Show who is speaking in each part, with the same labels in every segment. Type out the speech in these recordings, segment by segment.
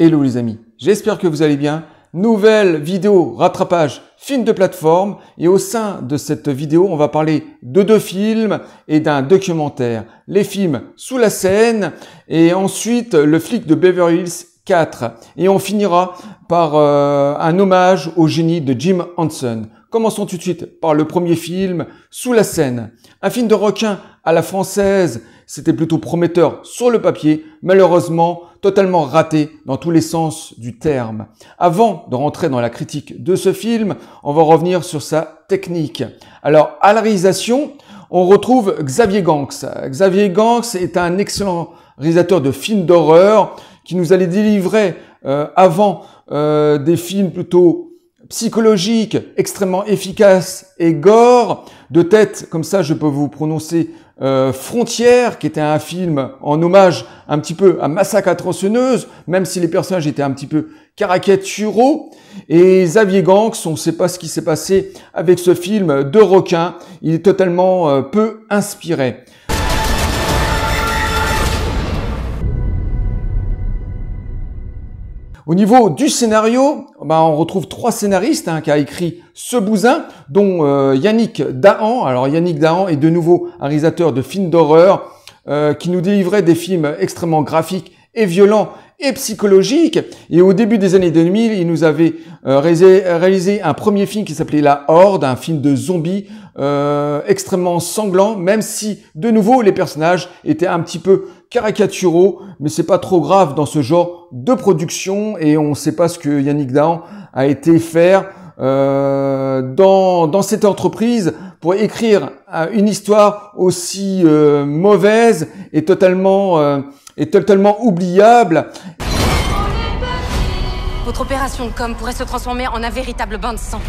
Speaker 1: Hello les amis, j'espère que vous allez bien. Nouvelle vidéo rattrapage film de plateforme et au sein de cette vidéo on va parler de deux films et d'un documentaire. Les films Sous la scène et ensuite Le flic de Beverly Hills 4 et on finira par euh, un hommage au génie de Jim Hansen. Commençons tout de suite par le premier film Sous la scène. Un film de requin à la française. C'était plutôt prometteur sur le papier, malheureusement totalement raté dans tous les sens du terme. Avant de rentrer dans la critique de ce film, on va revenir sur sa technique. Alors, à la réalisation, on retrouve Xavier Ganks. Xavier Ganx est un excellent réalisateur de films d'horreur qui nous allait délivrer euh, avant euh, des films plutôt psychologique extrêmement efficace et gore. De tête, comme ça, je peux vous prononcer euh, Frontière, qui était un film en hommage un petit peu à Massacre à même si les personnages étaient un petit peu caricaturaux. Et Xavier Ganks, on ne sait pas ce qui s'est passé avec ce film de requin. Il est totalement euh, peu inspiré. Au niveau du scénario, bah, on retrouve trois scénaristes hein, qui a écrit ce bousin, dont euh, Yannick Dahan. Alors Yannick Dahan est de nouveau un réalisateur de films d'horreur euh, qui nous délivrait des films extrêmement graphiques et violents et psychologiques. Et au début des années 2000, il nous avait euh, réalisé, réalisé, un premier film qui s'appelait La Horde, un film de zombies extrêmement sanglant, même si de nouveau les personnages étaient un petit peu caricaturaux, mais c'est pas trop grave dans ce genre de production et on ne sait pas ce que Yannick Dahan a été faire euh, dans, dans, cette entreprise pour écrire une histoire aussi euh, mauvaise et totalement, euh, et totalement oubliable. Votre opération de com pourrait se transformer en un véritable bain de sang.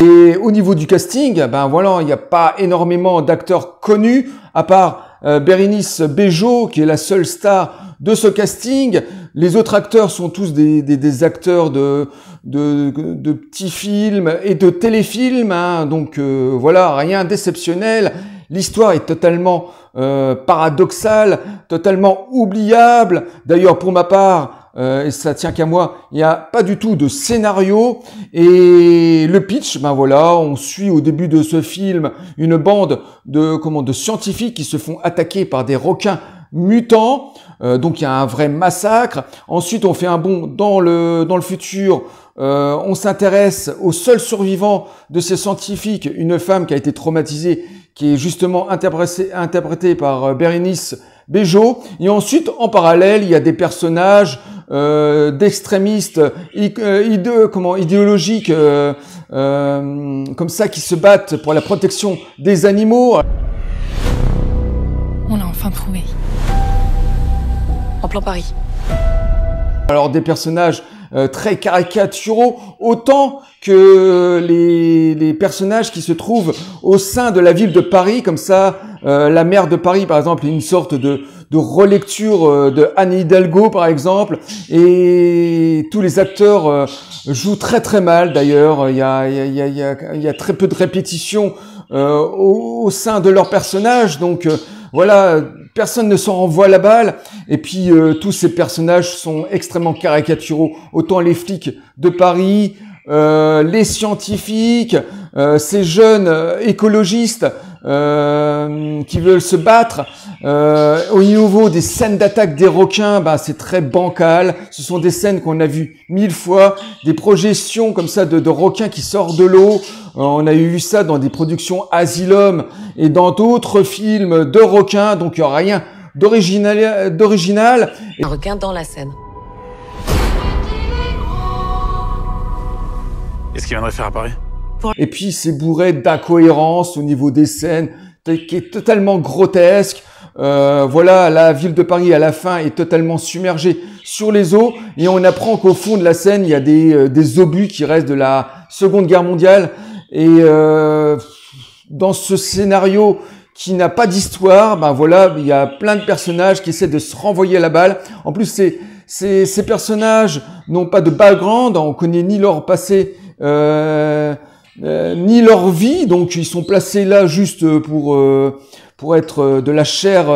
Speaker 1: Et au niveau du casting, ben voilà, il n'y a pas énormément d'acteurs connus, à part euh, Bérénice Bejo, qui est la seule star de ce casting. Les autres acteurs sont tous des, des, acteurs de, de, petits films et de téléfilms. Hein. donc euh, voilà, rien d'exceptionnel. L'histoire est totalement euh, paradoxale, totalement oubliable. D'ailleurs, pour ma part, euh, ça tient qu'à moi, il n'y a pas du tout de scénario. Et le pitch, ben voilà, on suit au début de ce film une bande de, comment, de scientifiques qui se font attaquer par des requins mutants. Euh, donc il y a un vrai massacre. Ensuite, on fait un bond dans le, dans le futur. Euh, on s'intéresse au seul survivant de ces scientifiques, une femme qui a été traumatisée, qui est justement interprétée, par euh, Bérénice Bejo. Et ensuite, en parallèle, il y a des personnages euh, d'extrémistes, euh, idéologiques, euh, comme ça, qui se battent pour la protection des animaux. On a enfin trouvé. En plan Paris. Alors des personnages très caricaturaux, autant que les, personnages qui se trouvent au sein de la ville de Paris, comme ça, euh, la mère de Paris, par exemple, est une sorte de, relecture euh, de Anne Hidalgo, par exemple. Et tous les acteurs euh, jouent très très mal, d'ailleurs. Il y a, très peu de répétitions au, au, sein de leurs personnages. Donc voilà, personne ne s'en renvoie la balle. Et puis tous ces personnages sont extrêmement caricaturaux. Autant les flics de Paris, les scientifiques, ces jeunes écologistes. Euh, qui veulent se battre. Euh, au niveau des scènes d'attaque des requins, bah, c'est très bancal. Ce sont des scènes qu'on a vues mille fois, des projections comme ça de, requins qui sortent de l'eau. Euh, on a eu ça dans des productions Asylum et dans d'autres films de requins, donc il n'y a rien d'original. d'original. Un requin dans la scène. est ce qu'il viendrait faire à Paris et puis c'est bourré d'incohérences au niveau des scènes, qui est totalement grotesque. Euh, voilà, la ville de Paris à la fin est totalement submergée sur les eaux et on apprend qu'au fond de la scène il y a des, euh, obus qui restent de la Seconde Guerre mondiale. Et euh, dans ce scénario qui n'a pas d'histoire, ben voilà, il y a plein de personnages qui essaient de se renvoyer la balle. En plus, ces, personnages n'ont pas de background, on connaît ni leur passé. Euh, euh, ni leur vie, donc ils sont placés là juste euh, pour, euh, pour être de la chair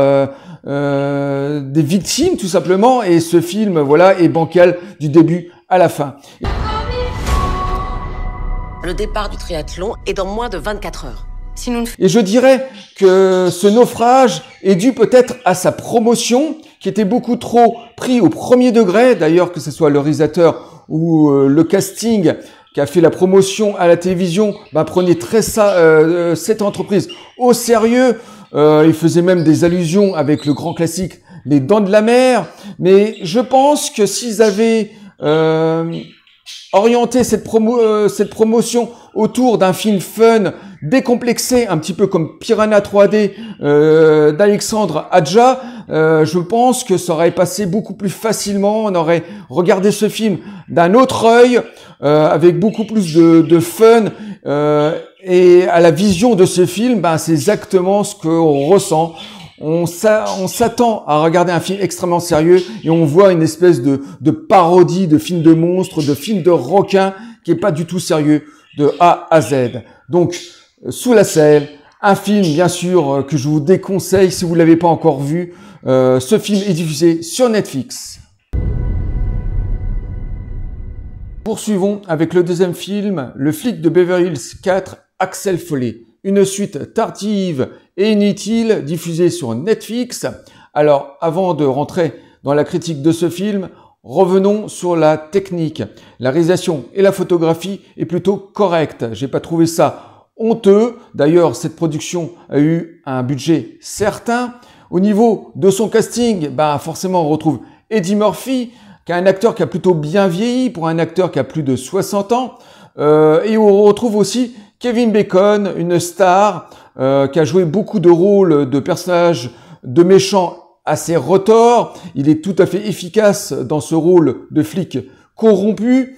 Speaker 1: des victimes tout simplement, et ce film voilà est bancal du début à la fin. Le départ du triathlon est dans moins de 24 heures. Et je dirais que ce naufrage est dû peut-être à sa promotion, qui était beaucoup trop pris au premier degré, d'ailleurs que ce soit le réalisateur ou le casting qui a fait la promotion à la télévision, bah, prenait très ça, euh, euh, cette entreprise au sérieux. Euh, il faisait même des allusions avec le grand classique Les Dents de la Mer. Mais je pense que s'ils avaient orienté cette, promo, cette promotion autour d'un film fun décomplexé, un petit peu comme Piranha 3D euh, d'Alexandre Adja, euh, je pense que ça aurait passé beaucoup plus facilement. On aurait regardé ce film d'un autre œil, euh, avec beaucoup plus de, fun. Euh, et à la vision de ce film, ben, c'est exactement ce qu'on ressent. On s'attend à regarder un film extrêmement sérieux et on voit une espèce de, parodie de film de monstre, de film de requin qui est pas du tout sérieux de A à Z. Donc, sous la selle. Un film, bien sûr, euh, que je vous déconseille si vous ne l'avez pas encore vu. Euh, ce film est diffusé sur Netflix. Poursuivons avec le deuxième film, Le flic de Beverly Hills 4, Axel Follet. Une suite tardive et inutile diffusée sur Netflix. Alors, avant de rentrer dans la critique de ce film, Revenons sur la technique. La réalisation et la photographie est plutôt correcte. J'ai pas trouvé ça honteux. D'ailleurs, cette production a eu un budget certain. Au niveau de son casting, bah forcément, on retrouve Eddie Murphy, qui est un acteur qui a plutôt bien vieilli pour un acteur qui a plus de 60 ans. Euh, et on retrouve aussi Kevin Bacon, une star euh, qui a joué beaucoup de rôles de personnages de méchants assez retors. Il est tout à fait efficace dans ce rôle de flic corrompu.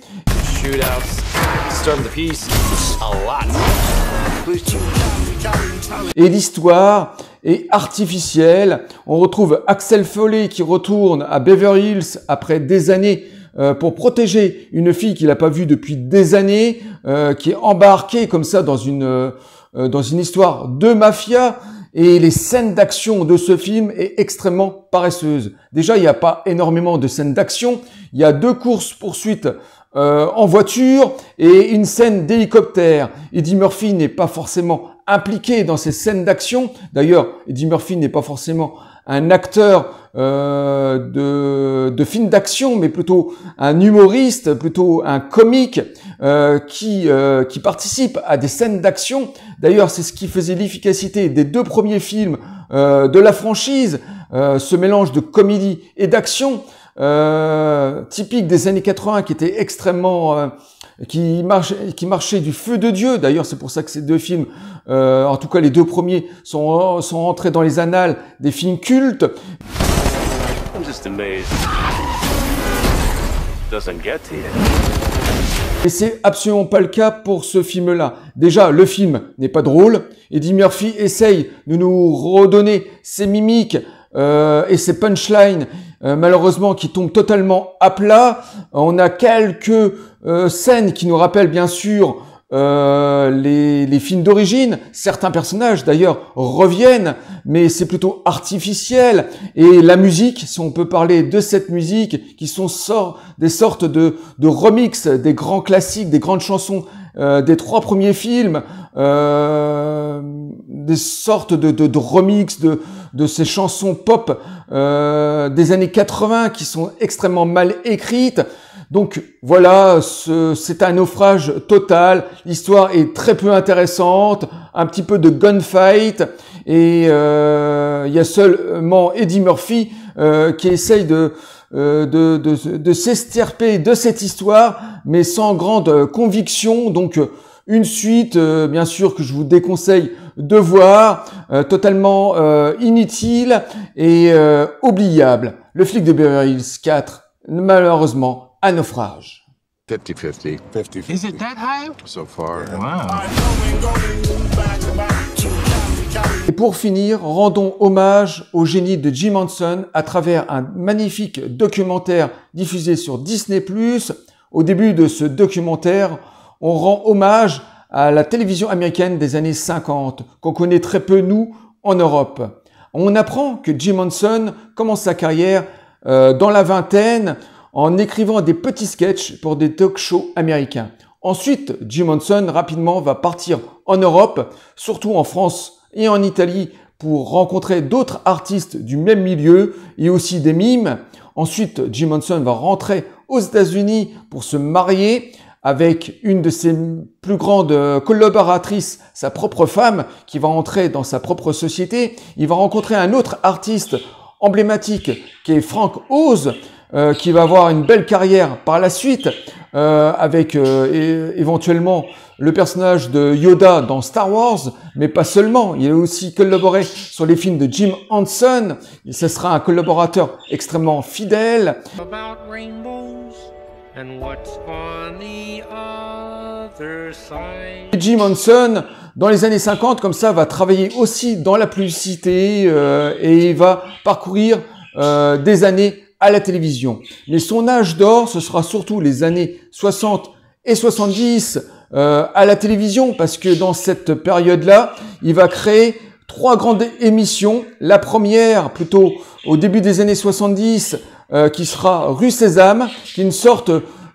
Speaker 1: Et l'histoire est artificielle. On retrouve Axel Foley qui retourne à Beverly Hills après des années euh, pour protéger une fille qu'il n'a pas vue depuis des années, euh, qui est embarquée comme ça dans une, euh, dans une histoire de mafia. Et les scènes d'action de ce film est extrêmement paresseuse. Déjà, il n'y a pas énormément de scènes d'action. Il y a deux courses poursuites euh, en voiture et une scène d'hélicoptère. Eddie Murphy n'est pas forcément impliqué dans ces scènes d'action. D'ailleurs, Eddie Murphy n'est pas forcément un acteur euh, de, de film d'action, mais plutôt un humoriste, plutôt un comique euh, qui, qui participe à des scènes d'action. D'ailleurs, c'est ce qui faisait l'efficacité des deux premiers films de la franchise, ce mélange de comédie et d'action. Euh, typique des années 80 qui était extrêmement... Euh, qui, marchait, qui marchait du feu de Dieu. D'ailleurs, c'est pour ça que ces deux films, euh, en tout cas les deux premiers, sont, sont rentrés dans les annales des films cultes. Et c'est absolument pas le cas pour ce film-là. Déjà, le film n'est pas drôle. Eddie Murphy essaye de nous redonner ses mimiques euh, et ces punchlines euh, malheureusement qui tombent totalement à plat. On a quelques euh, scènes qui nous rappellent bien sûr les, films d'origine, certains personnages d'ailleurs reviennent, mais c'est plutôt artificiel. Et la musique, si on peut parler de cette musique, qui sont des sortes de, de remix des grands classiques, des grandes chansons euh, des trois premiers films, euh, des sortes de, de, de remix de, ces chansons pop euh, des années 80 qui sont extrêmement mal écrites. Donc voilà, c'est un naufrage total. L'histoire est très peu intéressante, un petit peu de gunfight, et il y a seulement Eddie Murphy qui essaye de euh, de, de, de s'estirper de cette histoire, mais sans grande euh, conviction. Donc euh, une suite, bien sûr, que je vous déconseille de voir, totalement inutile et oubliable. Le flic de Beverly Hills 4, malheureusement, à naufrage. 50-50. 50-50. Is it that high? So far. Wow. Et pour finir, rendons hommage au génie de Jim Henson à travers un magnifique documentaire diffusé sur Disney+. Au début de ce documentaire, on rend hommage à la télévision américaine des années 50, qu'on connaît très peu, nous, en Europe. On apprend que Jim Henson commence sa carrière euh, dans la vingtaine en écrivant des petits sketchs pour des talk shows américains. Ensuite, Jim Henson rapidement va partir en Europe, surtout en France et en Italie pour rencontrer d'autres artistes du même milieu et aussi des mimes. Ensuite, Jim Henson va rentrer aux États-Unis pour se marier avec une de ses plus grandes euh, collaboratrices, sa propre femme, qui va entrer dans sa propre société. Il va rencontrer un autre artiste emblématique qui est Frank Oz, euh, qui va avoir une belle carrière par la suite, euh, avec euh, éventuellement le personnage de Yoda dans Star Wars, mais pas seulement. Il a aussi collaboré sur les films de Jim Henson. ce sera un collaborateur extrêmement fidèle. Jim Henson, dans les années 50, comme ça, va travailler aussi dans la publicité euh, et va parcourir euh, des années à la télévision. Mais son âge d'or, ce sera surtout les années 60 et 70 euh, à la télévision, parce que dans cette période-là, il va créer trois grandes émissions. La première, plutôt au début des années 70, euh, qui sera Rue Sésame, qui est une sorte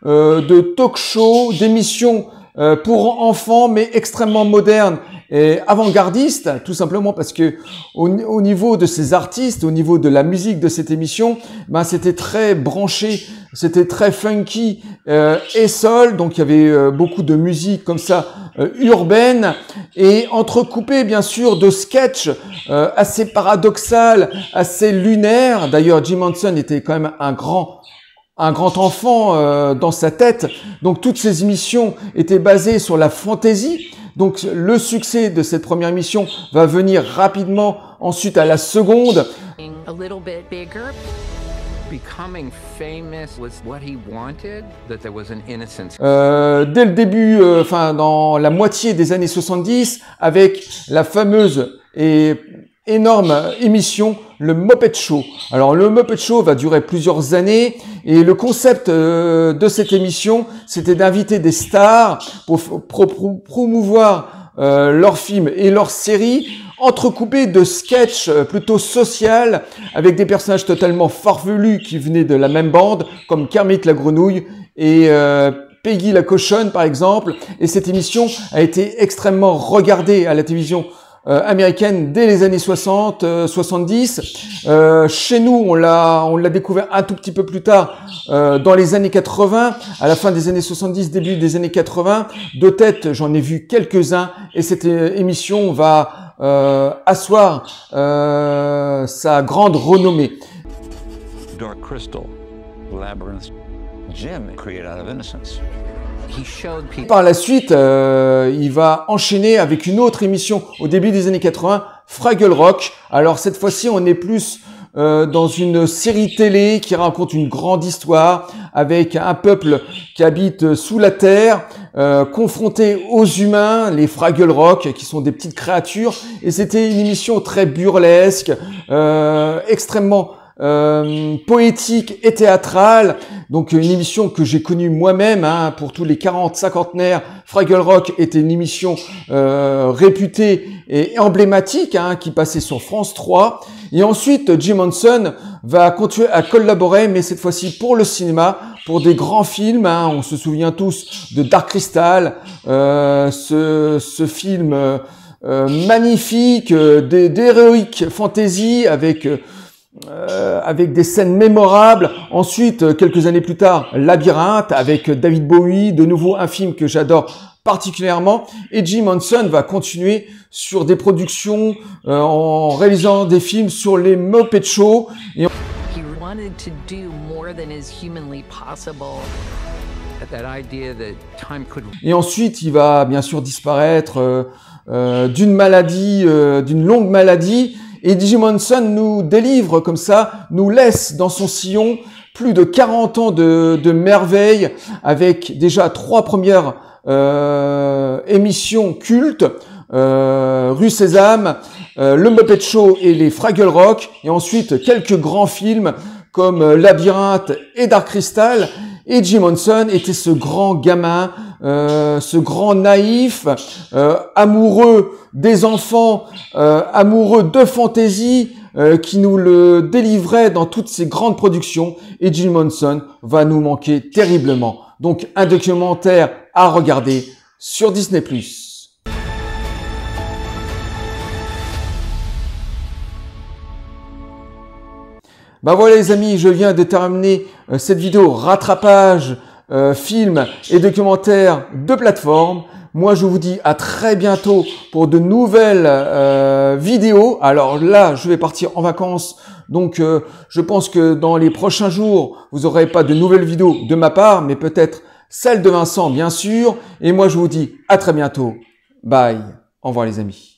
Speaker 1: euh, de talk show, d'émission euh, pour enfants, mais extrêmement moderne avant-gardiste, tout simplement parce que au, niveau de ces artistes, au niveau de la musique de cette émission, ben c'était très branché, c'était très funky euh, et sol, donc il y avait euh, beaucoup de musique comme ça euh, urbaine et entrecoupée bien sûr de sketchs assez paradoxal, assez lunaire. D'ailleurs, Jim Henson était quand même un grand un grand enfant dans sa tête. Donc toutes ces émissions étaient basées sur la fantaisie donc le succès de cette première mission va venir rapidement ensuite à la seconde. dès le début, euh, enfin dans la moitié des années 70, avec la fameuse et énorme émission, le Muppet Show. Alors le Muppet Show va durer plusieurs années et le concept euh, de cette émission, c'était d'inviter des stars pour, promouvoir euh, leurs films et leurs séries entrecoupés de sketchs euh, plutôt sociaux, avec des personnages totalement farfelus qui venaient de la même bande comme Kermit la grenouille et Peggy la cochonne par exemple et cette émission a été extrêmement regardée à la télévision euh, américaine dès les années 60, 70. Euh, euh, chez nous, on l'a, on l'a découvert un tout petit peu plus tard, dans les années 80, à la fin des années 70, début des années 80. De tête, j'en ai vu quelques-uns, et cette émission va asseoir sa grande renommée. Dark Crystal, Labyrinth, created out of innocence. Par la suite, euh, il va enchaîner avec une autre émission au début des années 80, Fraggle Rock. Alors cette fois-ci, on est plus euh, dans une série télé qui raconte une grande histoire avec un peuple qui habite sous la terre, euh, confronté aux humains, les Fraggle Rock, qui sont des petites créatures. Et c'était une émission très burlesque, extrêmement euh, poétique et théâtrale. Donc une émission que j'ai connue moi-même hein, pour tous les 40 cinquantenaires. Fraggle Rock était une émission euh, réputée et emblématique hein, qui passait sur France 3. Et ensuite, Jim Henson va continuer à collaborer, mais cette fois-ci pour le cinéma, pour des grands films. Hein. On se souvient tous de Dark Crystal, euh, ce, ce, film magnifique d'héroïque fantasy avec euh, avec des scènes mémorables. Ensuite, euh, quelques années plus tard, Labyrinthe avec euh, David Bowie, de nouveau un film que j'adore particulièrement. Et Jim Henson va continuer sur des productions en réalisant des films sur les Muppet Show. Et... Et ensuite, il va bien sûr disparaître d'une maladie, d'une longue maladie, et Digimonson nous délivre comme ça, nous laisse dans son sillon plus de 40 ans de, de merveilles avec déjà trois premières euh, émissions cultes. Euh, Rue Sésame, euh, Le Muppet Show et les Fraggle Rock, et ensuite quelques grands films comme Labyrinthe et Dark Crystal. Et Jim était ce grand gamin euh, ce grand naïf, euh, amoureux des enfants, euh, amoureux de fantaisie, qui nous le délivrait dans toutes ses grandes productions. Et Jim Monson va nous manquer terriblement. Donc un documentaire à regarder sur Disney+. Bah voilà les amis, je viens de terminer cette vidéo rattrapage euh, films et documentaires de plateforme. Moi, je vous dis à très bientôt pour de nouvelles euh, vidéos. Alors là, je vais partir en vacances. Donc, euh, je pense que dans les prochains jours, vous n'aurez pas de nouvelles vidéos de ma part, mais peut-être celle de Vincent, bien sûr. Et moi, je vous dis à très bientôt. Bye. Au revoir, les amis.